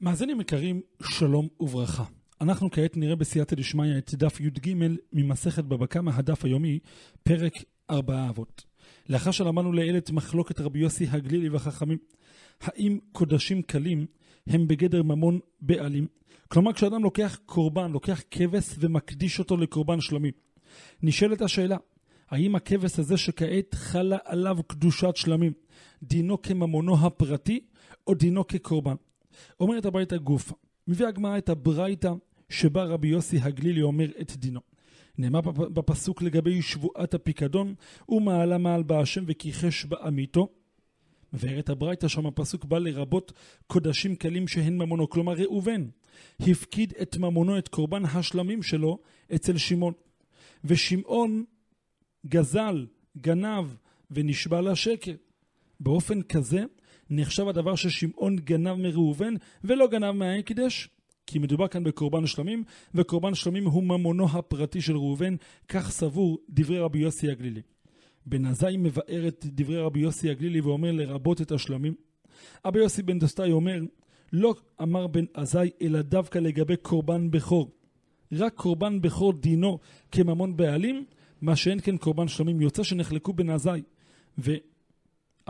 מאזינים יקרים, שלום וברכה. אנחנו כעת נראה בסייעתא דשמיא את דף י"ג ממסכת בבא קמא, הדף היומי, פרק ארבעה אבות. לאחר שלמדנו לעיל את מחלוקת רבי יוסי הגלילי והחכמים, האם קודשים קלים הם בגדר ממון בעלים? כלומר, כשאדם לוקח קורבן, לוקח כבש ומקדיש אותו לקורבן שלמים. נשאלת השאלה, האם הכבש הזה שכעת חלה עליו קדושת שלמים, דינו כממונו הפרטי או דינו כקורבן? אומרת הברייתא גופה, מביא הגמרא את הברייתא שבה רבי יוסי הגלילי אומר את דינו. נאמר בפסוק לגבי שבועת הפיקדון, ומעלה מעל בה השם וכיחש בעמיתו. מבארת הברייתא שם הפסוק בא לרבות קודשים קלים שהן ממונו, כלומר ראובן הפקיד את ממונו, את קורבן השלמים שלו, אצל שמעון. ושמעון גזל, גנב ונשבע לשקר. באופן כזה נחשב הדבר ששמעון גנב מראובן ולא גנב מהעין קידש? כי מדובר כאן בקורבן שלמים, וקורבן שלמים הוא ממונו הפרטי של ראובן, כך סבור דברי רבי יוסי הגלילי. בן עזאי מבאר את דברי רבי יוסי הגלילי ואומר לרבות את השלמים. אבי יוסי בן דסטאי אומר, לא אמר בן עזאי אלא דווקא לגבי קורבן בכור. רק קורבן בכור דינו כממון בעלים, מה שאין כן קורבן שלמים יוצא שנחלקו בן עזאי.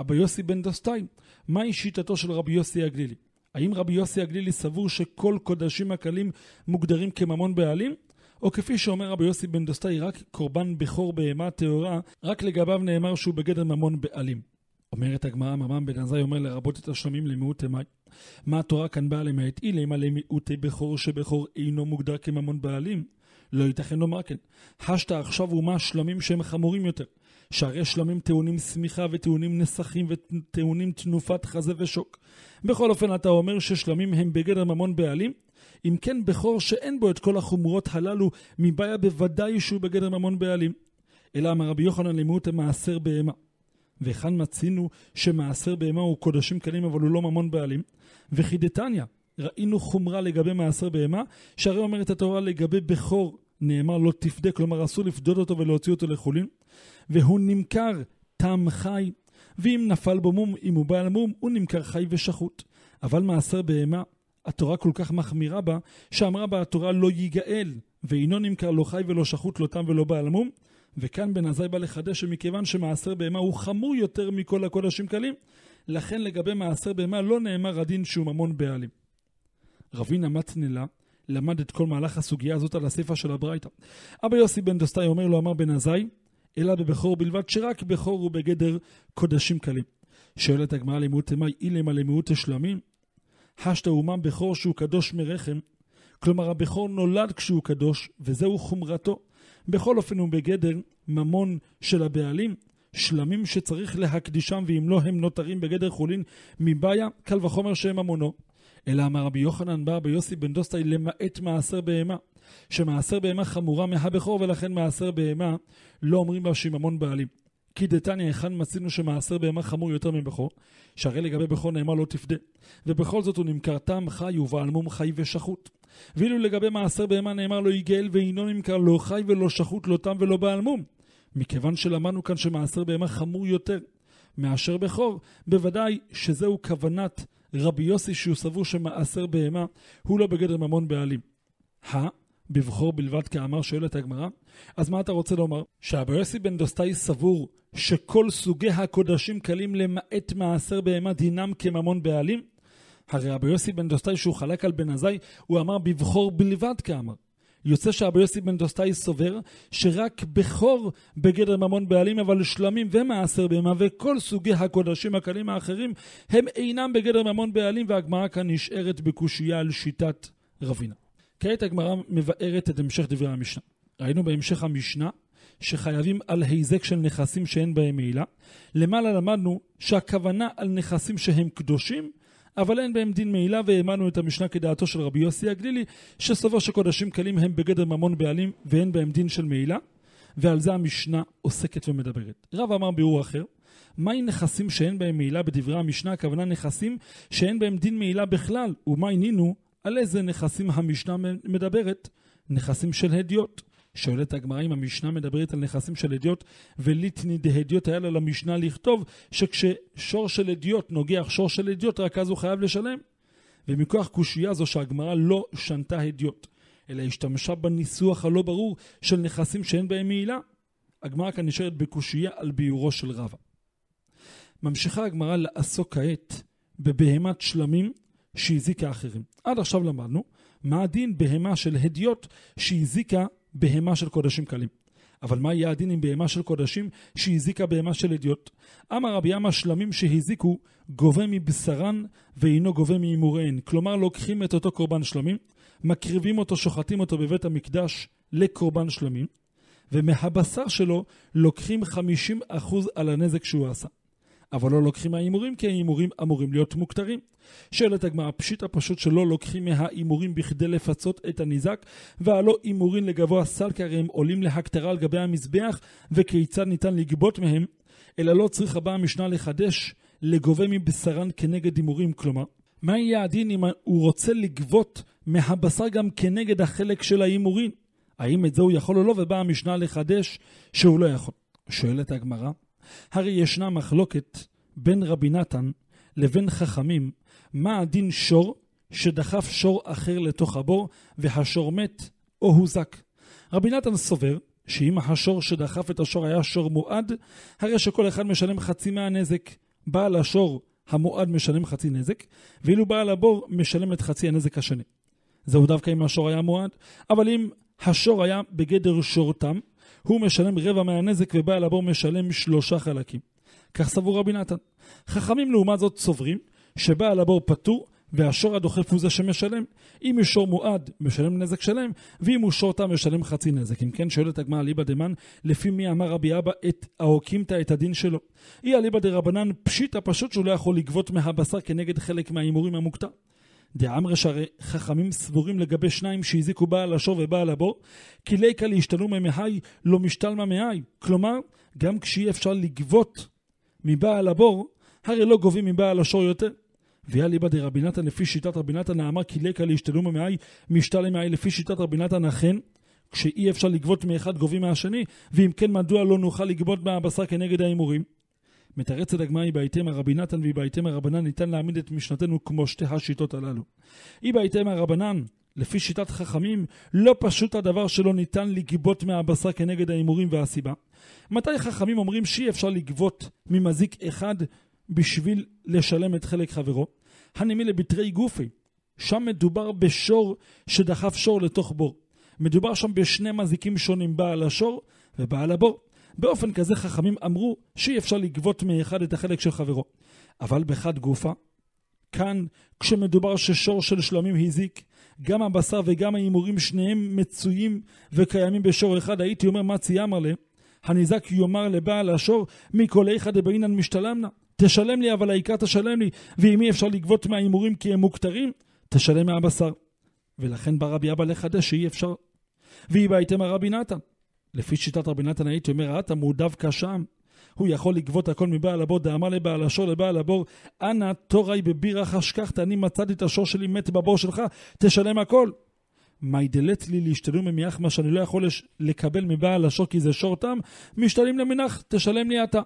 אבא יוסי בן דוסתאי, מהי שיטתו של רבי יוסי הגלילי? האם רבי יוסי הגלילי סבור שכל קודשים הקלים מוגדרים כממון בעלים? או כפי שאומר רבי יוסי בן דוסתאי, רק קורבן בכור בהמה טהורה, רק לגביו נאמר שהוא בגדר ממון בעלים. אומרת הגמרא, ממם בן עזאי אומר לרבות את השלמים למיעוט תמאי. מה התורה כאן באה למעט אילם עלי מיעוטי בכור שבכור אינו מוגדר כממון בעלים? לא ייתכן לומר כן. חשת עכשיו אומה שלמים שהם חמורים יותר. שערי שלמים טעונים שמיכה וטעונים נסכים וטעונים תנופת חזה ושוק. בכל אופן, אתה אומר ששלמים הם בגדר ממון בעלים? אם כן, בכור שאין בו את כל החומרות הללו, מבעיה בוודאי שהוא בגדר ממון בעלים. אלא אמר רבי יוחנן למיעוט המעשר בהמה. וכאן מצינו שמעשר בהמה הוא קודשים קלים אבל הוא לא ממון בעלים. וכי דתניא, ראינו חומרה לגבי מעשר בהמה, שהרי אומרת התורה לגבי בכור נאמר לא תפדה, כלומר אסור לפדות אותו ולהוציא אותו לחולין, והוא נמכר תם חי, ואם נפל בו מום, אם הוא בא על מום, הוא נמכר חי ושחוט. אבל מעשר בהמה, התורה כל כך מחמירה בה, שאמרה בה התורה לא ייגאל, ואינו נמכר לא חי ולא שחוט, לא תם ולא בא על מום. וכאן בן עזאי בא לחדש שמכיוון שמעשר בהמה הוא חמור יותר מכל הקודשים קלים, לכן לגבי מעשר בהמה לא נאמר הדין שהוא ממון בעלים. רבינה מתנלה, למד את כל מהלך הסוגיה הזאת על הסיפא של הברייתא. אבא יוסי בן דוסטאי אומר לו, אמר בן עזאי, אלא בבכור בלבד, שרק בכור הוא בגדר קודשים קלים. שואלת הגמרא למיעוט תמאי, אילמה למיעוט תשלמים? חשתא אומם בכור שהוא קדוש מרחם, כלומר הבכור נולד כשהוא קדוש, וזהו חומרתו. בכל אופן הוא בגדר ממון של הבעלים, שלמים שצריך להקדישם, ואם לא הם נותרים בגדר חולין מבעיה, קל וחומר שהם ממונו. אלא אמר רבי יוחנן בר ביוסי בן דוסטאי למעט מעשר בהמה. שמעשר בהמה חמורה מהבכור ולכן מעשר בהמה לא אומרים בה שיממון בעלים. כי דתניא היכן מצינו שמעשר בהמה חמור יותר מבכור? שהרי לגבי בכור נאמר לא תפדה. ובכל זאת הוא נמכר טעם חי ובעל מום חי ושחוט. ואילו לגבי מעשר בהמה נאמר לא יגאל ואינו נמכר לא חי ולא שחוט לא תם ולא בעל מום. מכיוון שלמדנו כאן שמעשר בהמה חמור יותר מאשר בכור, בוודאי שזהו כוונת רבי יוסי שהוא סבור שמעשר בהמה הוא לא בגדר ממון בעלים. ה? בבחור בלבד כאמר שואלת הגמרא, אז מה אתה רוצה לומר? שאבו יוסי בן דוסטאי סבור שכל סוגי הקודשים קלים למעט מעשר בהמה דינם כממון בעלים? הרי אבו יוסי בן דוסטאי שהוא חלק על בן עזאי, הוא אמר בבחור בלבד כאמר. יוצא שרבי יוסי בן דוסטאי סובר שרק בכור בגדר ממון בעלים אבל שלמים ומעשר בהמה וכל סוגי הקודשים הקלים האחרים הם אינם בגדר ממון בעלים והגמרא כאן נשארת בקושייה על שיטת רבינה. כעת הגמרא מבארת את המשך דברי המשנה. ראינו בהמשך המשנה שחייבים על היזק של נכסים שאין בהם מעילה. למעלה למדנו שהכוונה על נכסים שהם קדושים אבל אין בהם דין מעילה והאמנו את המשנה כדעתו של רבי יוסי הגלילי, שסובר שקודשים קלים הם בגדר ממון בעלים ואין בהם דין של מעילה, ועל זה המשנה עוסקת ומדברת. רב אמר ביאור אחר, מהי נכסים שאין בהם מעילה בדברי המשנה, הכוונה נכסים שאין בהם דין מעילה בכלל, ומה נינו, על איזה נכסים המשנה מדברת? נכסים של הדיוט. שואלת הגמרא אם המשנה מדברת על נכסים של אדיוט וליטני דהדיוט היה לו למשנה לכתוב שכששור של אדיוט נוגח שור של אדיוט רק אז הוא חייב לשלם ומכוח קושייה זו שהגמרא לא שנתה הדיוט אלא השתמשה בניסוח הלא ברור של נכסים שאין בהם מעילה הגמרא כאן נשארת בקושייה על ביורו של רבא ממשיכה הגמרא לעסוק כעת בבהמת שלמים שהזיקה אחרים עד עכשיו למדנו מה הדין בהמה של הדיוט שהזיקה בהמה של קודשים קלים. אבל מה יהיה הדין עם בהמה של קודשים שהזיקה בהמה של אדיוט? אמר רבי עמא שלמים שהזיקו גובה מבשרן ואינו גובה מהימוריהן. כלומר לוקחים את אותו קורבן שלמים, מקריבים אותו, שוחטים אותו בבית המקדש לקורבן שלמים, ומהבשר שלו לוקחים 50% על הנזק שהוא עשה. אבל לא לוקחים מההימורים כי ההימורים אמורים להיות מוכתרים. שאלת הגמרא פשיטא פשוט שלא לוקחים מההימורים בכדי לפצות את הניזק והלא הימורים לגבוה סל כי הרי הם עולים להכתרה על גבי המזבח וכיצד ניתן לגבות מהם אלא לא צריך הבא המשנה לחדש לגובה מבשרן כנגד הימורים כלומר מה יהיה הדין אם הוא רוצה לגבות מהבשר גם כנגד החלק של ההימורים האם את זה הוא יכול או לא ובאה המשנה לחדש שהוא לא יכול שואלת הגמרא הרי ישנה מחלוקת בין רבי נתן לבין חכמים, מה הדין שור שדחף שור אחר לתוך הבור והשור מת או הוזק. רבי נתן סובר שאם השור שדחף את השור היה שור מועד, הרי שכל אחד משלם חצי מהנזק. בעל השור המועד משלם חצי נזק, ואילו בעל הבור משלם את חצי הנזק השני. זהו דווקא אם השור היה מועד, אבל אם השור היה בגדר שור תם, הוא משלם רבע מהנזק ובעל הבור משלם שלושה חלקים. כך סבור רבי נתן. חכמים לעומת זאת סוברים שבעל הבור פטור והשור הדוחף הוא זה שמשלם. אם הוא שור מועד, משלם נזק שלם, ואם הוא שור תם, משלם חצי נזק. אם כן, שואלת הגמרא אליבא דמן, לפי מי אמר רבי אבא את ההוקימתא את הדין שלו? היא אליבא דרבנן פשיטא פשוט שהוא לא יכול לגבות מהבשר כנגד חלק מההימורים המוכתר. דאמרי שהרי חכמים סבורים לגבי שניים שהזיקו בעל השור ובעל הבור, כי ליקה להשתנו ממהי לא משתלמה מהי. כלומר, גם כשאי אפשר לגבות מבעל הבור, הרי לא גובים מבעל השור יותר. ויהיה ליבא דרבי נתן לפי שיטת רבי נתן האמר כי ליקה להשתנו ממהי משתלם מהי לפי שיטת רבי נתן אכן כשאי אפשר לגבות מאחד גובים מהשני ואם כן מדוע לא נוכל לגבות מהבשר כנגד ההימורים? מתרץ הדגמ"א איבהיתמא הרבי נתן ואיבהיתמא הרבנן ניתן להעמיד את משנתנו כמו שתי השיטות הללו. איבהיתמא הרבנן, לפי שיטת חכמים, לא פשוט הדבר שלא ניתן לגבות מהבשר כנגד ההימורים והסיבה. מתי חכמים אומרים שאי אפשר לגבות ממזיק אחד בשביל לשלם את חלק חברו? הנימי לבתרי גופי, שם מדובר בשור שדחף שור לתוך בור. מדובר שם בשני מזיקים שונים, בעל השור ובעל הבור. באופן כזה חכמים אמרו שאי אפשר לגבות מאחד את החלק של חברו. אבל בחד גופה, כאן, כשמדובר ששור של שלמים הזיק, גם הבשר וגם ההימורים שניהם מצויים וקיימים בשור אחד, הייתי אומר מה ציימר לה, הניזק יאמר לבעל השור, מכל איכא דבעינן משתלמנה. תשלם לי, אבל העיקר תשלם לי, ואם אי אפשר לגבות מההימורים כי הם מוכתרים, תשלם מהבשר. ולכן בא רבי אבא לחדש שאי אפשר. ואי ויבייתם הרבי נתן, לפי שיטת רבי נתן הייתי אומר, אתה דווקא שם? הוא יכול לגבות הכל מבעל הבור, דאמר לבעל השור לבעל הבור, אנא תוראי בבירה חשכחת, אני מצאתי את השור שלי מת בבור שלך, תשלם הכל. מי דלת לי להשתלם ממיח מה שאני לא יכול לש... לקבל מבעל השור כי זה שור תם, משתלם למנח, תשלם לי אתה.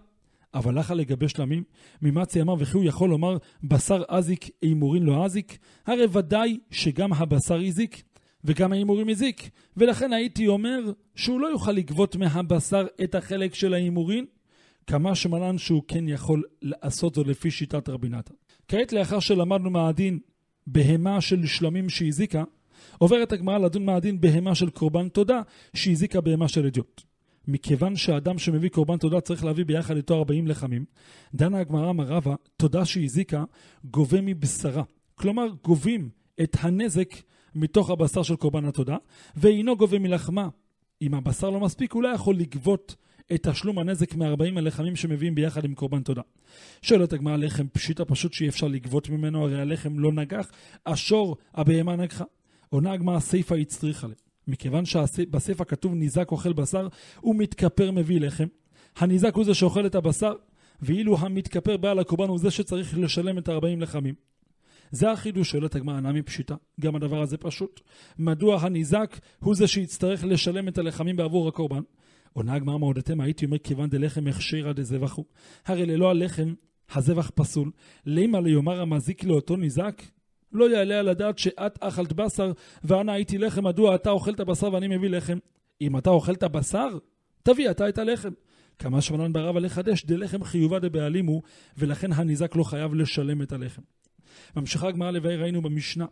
אבל לך לגבי שלמים, ממצי אמר וכי הוא יכול לומר בשר אזיק הימורין לא אזיק? הרי ודאי שגם הבשר הזיק. וגם ההימורים הזיק, ולכן הייתי אומר שהוא לא יוכל לגבות מהבשר את החלק של ההימורים, כמה שמלן שהוא כן יכול לעשות זאת לפי שיטת רבי נתן. כעת לאחר שלמדנו מהדין בהמה של שלמים שהזיקה, עוברת הגמרא לדון מהדין בהמה של קורבן תודה שהזיקה בהמה של אדיוט. מכיוון שאדם שמביא קורבן תודה צריך להביא ביחד איתו 40 לחמים, דנה הגמרא מרבה, תודה שהזיקה, גובה מבשרה. כלומר, גובים את הנזק מתוך הבשר של קורבן התודה, ואינו גובה מלחמה. אם הבשר לא מספיק, הוא לא יכול לגבות את תשלום הנזק מ-40 הלחמים שמביאים ביחד עם קורבן תודה. שואלת הגמרא לחם פשיטה פשוט שאי אפשר לגבות ממנו, הרי הלחם לא נגח, השור הבהמה נגחה. עונה הגמרא סיפא הצריכה ליה. מכיוון שבספר כתוב ניזק אוכל בשר, הוא מתכפר מביא לחם. הניזק הוא זה שאוכל את הבשר, ואילו המתכפר בעל הקורבן הוא זה שצריך לשלם את 40 לחמים. זה החידוש, שואלת הגמרא, נמי פשיטה, גם הדבר הזה פשוט. מדוע הניזק הוא זה שיצטרך לשלם את הלחמים בעבור הקורבן? עונה הגמרא מעודתם, הייתי אומר, כיוון דלחם הכשירא דזבח הוא. הרי ללא הלחם, הזבח פסול. לימה ליאמר המזיק לאותו ניזק? לא יעלה על הדעת שאת אכלת בשר, ואנה הייתי לחם, מדוע אתה אוכל את הבשר ואני מביא לחם? אם אתה אוכל את הבשר, תביא אתה את הלחם. כמה שמנן ברבה לחדש, דלחם חיובה דבעלים הוא, ולכן הניזק לא חייב לשלם את הלחם. ממשיכה הגמרא לבאר ראינו במשנה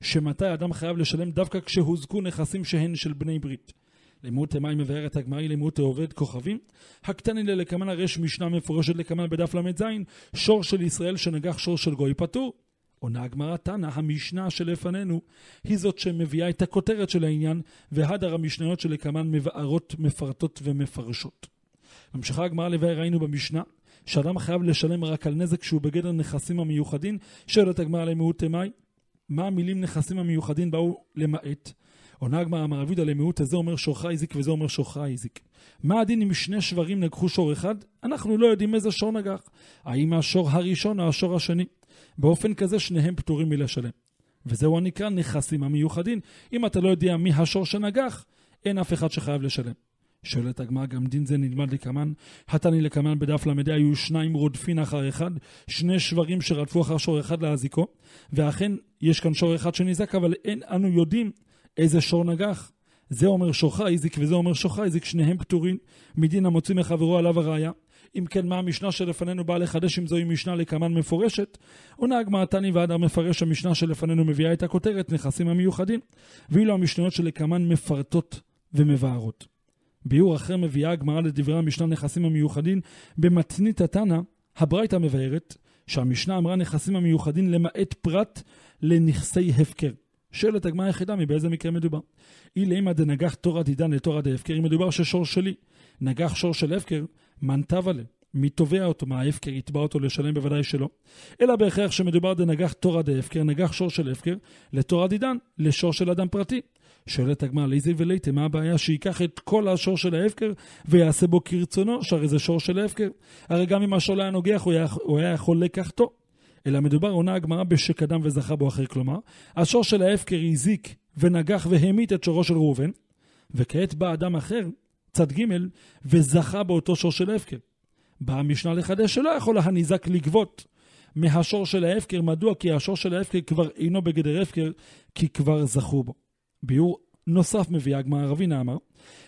שמתי אדם חייב לשלם דווקא כשהוזקו נכסים שהן של בני ברית. לימוד תימא היא מבארת הגמרא היא לימוד תעובד כוכבים. הקטני ללקמן הרש משנה מפורשת לקמן בדף ל"ז שור של ישראל שנגח שור של גוי פטור. עונה הגמרא תנא המשנה שלפנינו היא זאת שמביאה את הכותרת של העניין והדר המשניות שלקמן מבארות מפרטות ומפרשות. ממשיכה הגמרא לבאר ראינו במשנה שאדם חייב לשלם רק על נזק שהוא בגדר נכסים המיוחדים, שואלת הגמרא למיעוט תמאי, מה המילים נכסים המיוחדים באו למעט? עונה הגמרא המעביד על המיעוט, הזה אומר שורך איזיק וזה אומר שורך איזיק. מה הדין אם שני שברים נגחו שור אחד? אנחנו לא יודעים איזה שור נגח. האם השור הראשון או השור השני? באופן כזה שניהם פטורים מלשלם. וזהו הנקרא נכסים המיוחדים. אם אתה לא יודע מי השור שנגח, אין אף אחד שחייב לשלם. שואלת הגמרא, גם דין זה נלמד לקמן? התני לקמן בדף ל"ה היו שניים רודפין אחר אחד, שני שברים שרדפו אחר שור אחד להזיקו, ואכן יש כאן שור אחד שנזק, אבל אין אנו יודעים איזה שור נגח. זה אומר שוחה איזיק וזה אומר שוחה איזיק, שניהם פטורים מדין המוציא מחברו עליו הראייה. אם כן, מה המשנה שלפנינו באה לחדש אם זוהי משנה לקמן מפורשת? עונה הגמרא תני והדר מפרש המשנה שלפנינו מביאה את הכותרת נכסים המיוחדים, ואילו המשניות שלקמן מפרטות ומבארות. ביאור אחר מביאה הגמרא לדברי המשנה נכסים המיוחדים במתנית התנא, הברייתא מבארת שהמשנה אמרה נכסים המיוחדים למעט פרט לנכסי הפקר. שאלת הגמרא היחידה מבאיזה מקרה מדובר. אילי אמא דנגח תורא דידן לתורא דהפקר, אם מדובר ששור שלי. נגח שור של הפקר, מנתב עליה. מי תובע אותו? מה ההפקר יתבע אותו לשלם? בוודאי שלא. אלא בהכרח שמדובר דנגח תורא דהפקר, נגח שור של הפקר, לתורא דידן, לשור של אדם פרטי. שואלת הגמרא, לאיזה ולייטה, מה הבעיה? שייקח את כל השור של ההפקר ויעשה בו כרצונו, שהרי זה שור של ההפקר. הרי גם אם השור לא היה נוגח, הוא היה, הוא היה יכול לקחתו. אלא מדובר, עונה הגמרא, בשקדם וזכה בו אחר. כלומר, השור של ההפקר הזיק ונגח והמית את שורו של ראובן, וכעת בא אדם אחר, צד ג', וזכה באותו שור של ההפקר. באה המשנה לחדש שלא יכול הניזק לגבות מהשור של ההפקר, מדוע? כי השור של ההפקר כבר אינו בגדר הפקר, כי כבר זכו בו. ביאור נוסף מביאה הגמרא רבי נאמר,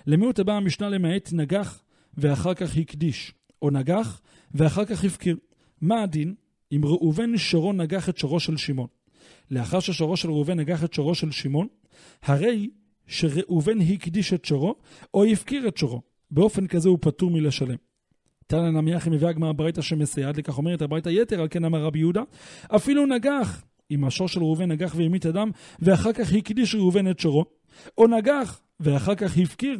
למיעוט הבא המשנה למעט נגח ואחר כך הקדיש, או נגח ואחר כך הפקיר. מה הדין אם ראובן שורו נגח את שורו של שמעון? לאחר ששורו של ראובן נגח את שורו של שמעון, הרי שראובן הקדיש את שורו, או הפקיר את שורו. באופן כזה הוא פטור מלשלם. תנא נמיח מביא הגמרא ברייתא שמסייעת לכך, אומרת הברייתא יתר, על כן אמר רבי יהודה, אפילו נגח אם השור של ראובן נגח והמית אדם, ואחר כך הקדיש ראובן את שורו, או נגח ואחר כך הפקיר,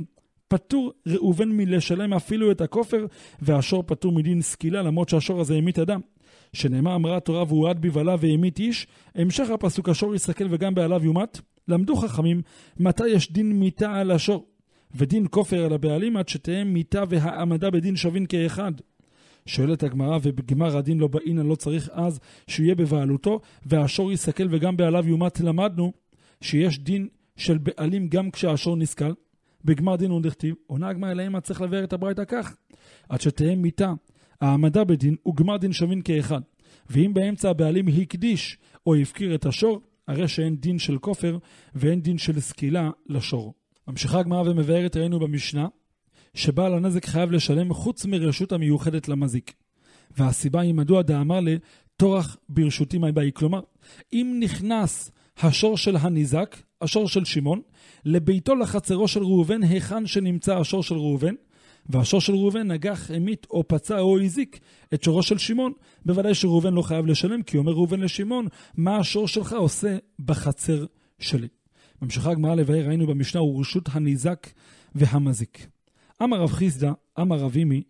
פטור ראובן מלשלם אפילו את הכופר, והשור פטור מדין סקילה, למרות שהשור הזה המית אדם. שנאמר אמרה התורה והוא עד בבעליו והמית איש, המשך הפסוק השור יסתכל וגם בעליו יומת, למדו חכמים מתי יש דין מיתה על השור, ודין כופר על הבעלים עד שתהא מיתה והעמדה בדין שווין כאחד. שואלת הגמרא, ובגמר הדין לא באינן לא צריך אז שהוא יהיה בבעלותו, והשור יסכל וגם בעליו יומת למדנו שיש דין של בעלים גם כשהשור נסכל. בגמר דין הוא נכתיב, עונה הגמרא אליהם, את צריך לבאר את הברייתא כך, עד שתהא מיתה. העמדה בדין הוא גמר דין שווין כאחד. ואם באמצע הבעלים הקדיש או הפקיר את השור, הרי שאין דין של כופר ואין דין של סקילה לשור. ממשיכה הגמרא ומבארת ראינו במשנה, שבעל הנזק חייב לשלם חוץ מרשות המיוחדת למזיק. והסיבה היא מדוע דאמר לטורח ברשותי מי באי. כלומר, אם נכנס השור של הניזק, השור של שמעון, לביתו לחצרו של ראובן, היכן שנמצא השור של ראובן, והשור של ראובן נגח, המית או פצע או הזיק את שורו של שמעון, בוודאי שראובן לא חייב לשלם, כי אומר ראובן לשמעון, מה השור שלך עושה בחצר שלי. ממשיכה הגמרא לבאר, ראינו במשנה, הוא רשות הניזק והמזיק. אמר רב חיסדא, אמר רב אימי,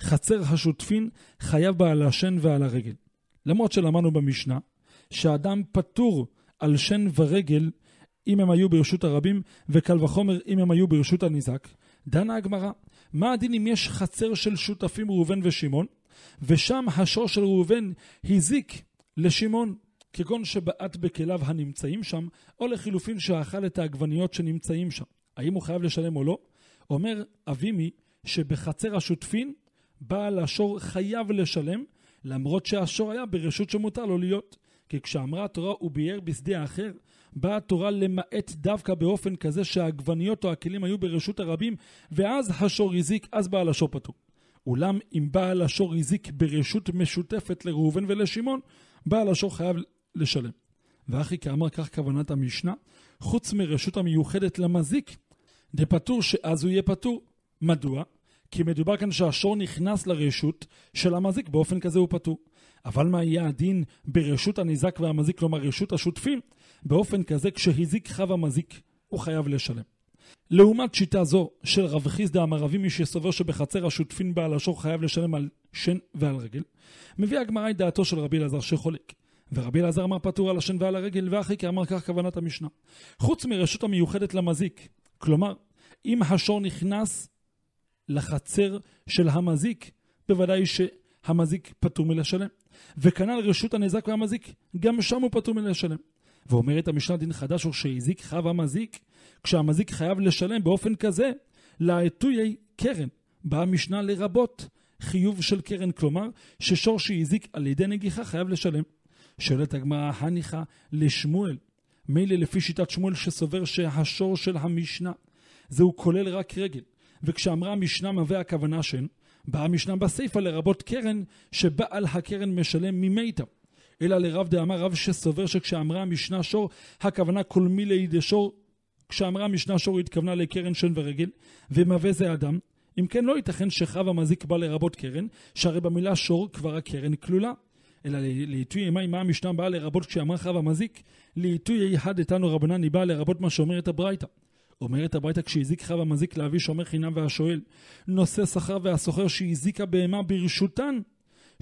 חצר השוטפין חייב בה על השן ועל הרגל. למרות שלמדנו במשנה, שאדם פטור על שן ורגל אם הם היו ברשות הרבים, וקל וחומר אם הם היו ברשות הניזק, דנה הגמרא, מה הדין אם יש חצר של שותפים ראובן ושמעון, ושם השור של ראובן הזיק לשמעון, כגון שבעט בכליו הנמצאים שם, או לחילופין שאכל את העגבניות שנמצאים שם. האם הוא חייב לשלם או לא? אומר אבימי שבחצר השותפין בעל השור חייב לשלם, למרות שהשור היה ברשות שמותר לו להיות. כי כשאמרה התורה וביער בשדה האחר, באה התורה למעט דווקא באופן כזה שהעגבניות או הכלים היו ברשות הרבים, ואז השור הזיק, אז בעל השור פטור. אולם אם בעל השור הזיק ברשות משותפת לראובן ולשמעון, בעל השור חייב לשלם. ואחי כאמר כך כוונת המשנה, חוץ מרשות המיוחדת למזיק, דפטור שאז הוא יהיה פטור. מדוע? כי מדובר כאן שהשור נכנס לרשות של המזיק, באופן כזה הוא פטור. אבל מה יהיה הדין ברשות הניזק והמזיק, כלומר רשות השותפים? באופן כזה כשהזיק חב המזיק, הוא חייב לשלם. לעומת שיטה זו של רב חיסדא המערבי, מי שסובר שבחצר השותפין בעל השור חייב לשלם על שן ועל רגל, מביא הגמרא את דעתו של רבי אלעזר שחולק. ורבי אלעזר אמר פטור על השן ועל הרגל, ואחי כי אמר כך כוונת המשנה. חוץ מרשות המיוחדת למזיק, כלומר, אם השור נכנס לחצר של המזיק, בוודאי שהמזיק פטור מלשלם. וכנ"ל רשות הנזק והמזיק, גם שם הוא פטור מלשלם. ואומרת המשנה דין חדש הוא שהזיק חב המזיק, כשהמזיק חייב לשלם באופן כזה, לעטויי קרן. באה המשנה לרבות חיוב של קרן, כלומר, ששור שהזיק על ידי נגיחה חייב לשלם. שואלת הגמרא, הניחא לשמואל, מילא לפי שיטת שמואל שסובר שהשור של המשנה זהו כולל רק רגל, וכשאמרה המשנה מהווה הכוונה שהן, באה המשנה בסיפא לרבות קרן שבעל הקרן משלם ממיתה. אלא לרב דאמר רב שסובר שכשאמרה המשנה שור הכוונה כל מילי דשור כשאמרה המשנה שור התכוונה לקרן שן ורגל ומהווה זה אדם אם כן לא ייתכן שחב המזיק בא לרבות קרן שהרי במילה שור כבר הקרן כלולה אלא לעיתוי אימה אימה המשנה באה לרבות כשאמר חב המזיק, לעיתוי אחד איתנו רבנן היא באה לרבות מה שאומרת הברייתא. אומרת הברייתא כשהזיק חב המזיק להביא שומר חינם והשואל, נושא שכר והסוחר שהזיקה בהמה ברשותן,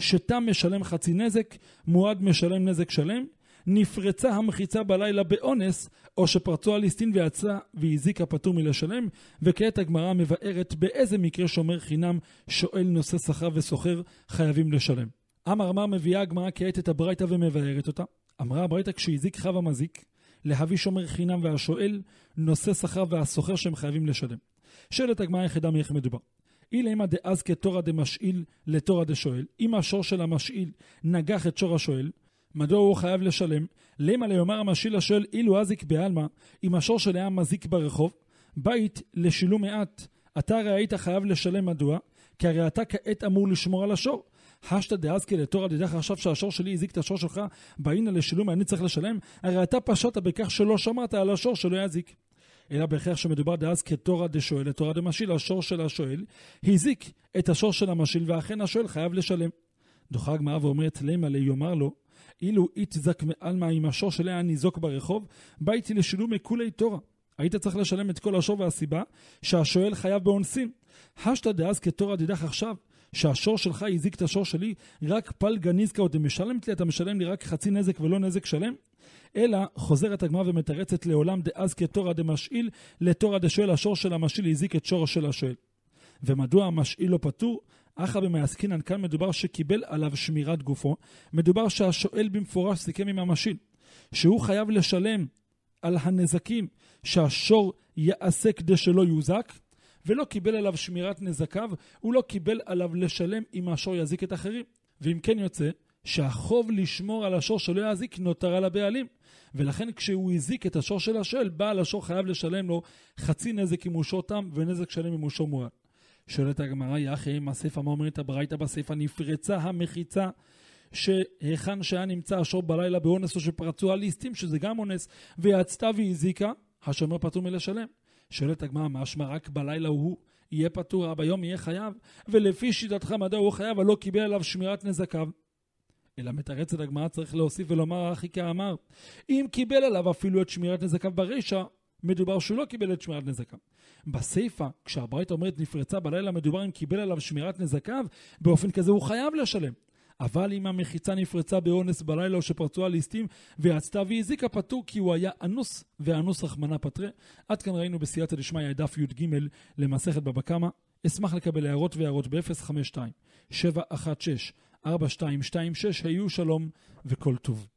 שתם משלם חצי נזק, מועד משלם נזק שלם, נפרצה המחיצה בלילה באונס, או שפרצו הליסטין ויצא והזיק הפטור מלשלם, וכעת הגמרא מבארת באיזה מקרה שומר חינם, שואל נושא שכר וסוחר, חייבים לשלם. אמר אמר מביאה הגמרא כעת את הברייתא ומבארת אותה. אמרה הברייתא כשהזיק חב המזיק, להביא שומר חינם והשואל, נושא שכר והסוחר שהם חייבים לשלם. שאלת הגמרא היחידה מאיך מדובר. אילמה דאז תורא דמשאיל לתורא דשואל, אם השור של המשאיל נגח את שור השואל, מדוע הוא חייב לשלם? למה ליאמר המשאיל השואל אילו אזיק בעלמא, אם השור של העם מזיק ברחוב, בית לשילום מעט, אתה הרי היית חייב לשלם מדוע? כי הרי אתה כעת אמור לשמור על השור, חשת דאזקי לתור על ידך עכשיו שהשור שלי הזיק את השור שלך, באינה לשילום אני צריך לשלם? הרי אתה פשעת בכך שלא שמעת על השור שלא יזיק. אלא בהכרח שמדובר דאז כתורה דשואל לתורה דמשיל, השור של השואל הזיק את השור של המשיל, ואכן השואל חייב לשלם. דוחה הגמרא ואומרת למה לי יאמר לו, אילו איתזק מעלמא עם השור שלה הניזוק ברחוב, בא איתי לשילום מכולי תורה. היית צריך לשלם את כל השור והסיבה שהשואל חייב באונסין. השתא דאז כתורה דידך עכשיו, שהשור שלך הזיק את השור שלי, רק פלגה נזקה עוד משלמת לי, אתה משלם לי רק חצי נזק ולא נזק שלם? אלא חוזרת הגמרא ומתרצת לעולם דאז כתורא דמשאיל, לתורא דשואל השור של המשאיל הזיק את שורו של השואל. ומדוע המשאיל לא פטור? אחא במעסקינן, כאן מדובר שקיבל עליו שמירת גופו, מדובר שהשואל במפורש סיכם עם המשאיל, שהוא חייב לשלם על הנזקים שהשור יעשה כדי שלא יוזק, ולא קיבל עליו שמירת נזקיו, הוא לא קיבל עליו לשלם אם השור יזיק את אחרים. ואם כן יוצא, שהחוב לשמור על השור שלא יזיק נותר על הבעלים. ולכן כשהוא הזיק את השור של השואל, בעל השור חייב לשלם לו חצי נזק אם הוא שור תם ונזק שלם אם הוא שור מורן. שואלת הגמרא, יחי, מה הסיפא, מה אומרת הברייתא בסיפא? נפרצה המחיצה שהיכן שהיה נמצא השור בלילה באונס או שפרצו הליסטים, שזה גם אונס, ויעצתה והזיקה, השומר פטור מלשלם. שואלת הגמרא, משמע רק בלילה הוא יהיה פטור, ביום יהיה חייב, ולפי שיטתך מדוע הוא חייב, הלא קיבל עליו שמירת נזקיו. אלא מתרצת הגמרא צריך להוסיף ולומר אחי כאמר, אם קיבל עליו אפילו את שמירת נזקיו ברישא, מדובר שהוא לא קיבל את שמירת נזקיו. בסיפא, כשהברית אומרת נפרצה בלילה, מדובר אם קיבל עליו שמירת נזקיו, באופן כזה הוא חייב לשלם. אבל אם המחיצה נפרצה באונס בלילה או שפרצו הליסטים ויעצתה והזיקה פטור כי הוא היה אנוס ואנוס רחמנה פטרה. עד כאן ראינו בסייעתא דשמיא דף י"ג למסכת בבא קמא. אשמח לקבל הערות והערות ב-052-716-4226 היו שלום וכל טוב.